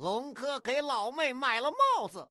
龙哥给老妹买了帽子。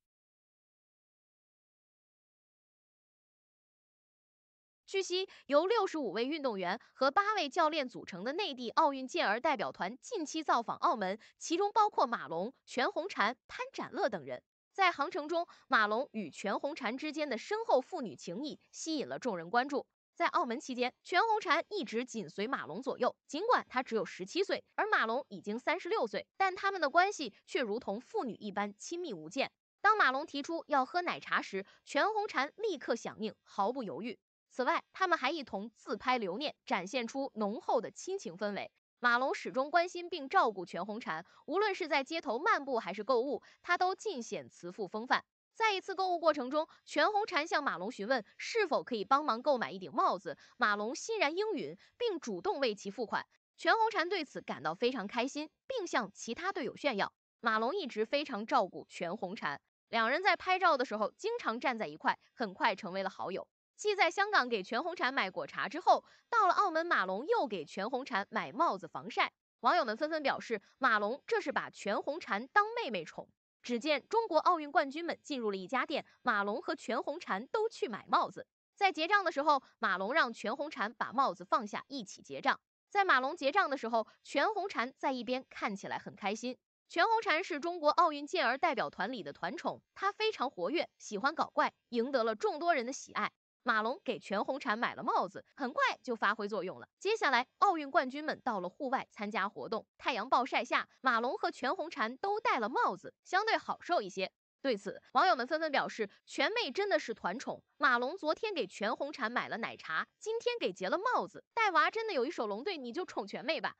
据悉，由六十五位运动员和八位教练组成的内地奥运健儿代表团近期造访澳门，其中包括马龙、全红婵、潘展乐等人。在航程中，马龙与全红婵之间的深厚父女情谊吸引了众人关注。在澳门期间，全红婵一直紧随马龙左右。尽管她只有十七岁，而马龙已经三十六岁，但他们的关系却如同父女一般亲密无间。当马龙提出要喝奶茶时，全红婵立刻响应，毫不犹豫。此外，他们还一同自拍留念，展现出浓厚的亲情氛围。马龙始终关心并照顾全红婵，无论是在街头漫步还是购物，他都尽显慈父风范。在一次购物过程中，全红婵向马龙询问是否可以帮忙购买一顶帽子，马龙欣然应允，并主动为其付款。全红婵对此感到非常开心，并向其他队友炫耀。马龙一直非常照顾全红婵，两人在拍照的时候经常站在一块，很快成为了好友。继在香港给全红婵买果茶之后，到了澳门，马龙又给全红婵买帽子防晒。网友们纷纷表示，马龙这是把全红婵当妹妹宠。只见中国奥运冠军们进入了一家店，马龙和全红婵都去买帽子。在结账的时候，马龙让全红婵把帽子放下，一起结账。在马龙结账的时候，全红婵在一边看起来很开心。全红婵是中国奥运健儿代表团里的团宠，她非常活跃，喜欢搞怪，赢得了众多人的喜爱。马龙给全红婵买了帽子，很快就发挥作用了。接下来，奥运冠军们到了户外参加活动，太阳暴晒下，马龙和全红婵都戴了帽子，相对好受一些。对此，网友们纷纷表示：“全妹真的是团宠，马龙昨天给全红婵买了奶茶，今天给结了帽子，带娃真的有一手。龙队，你就宠全妹吧。”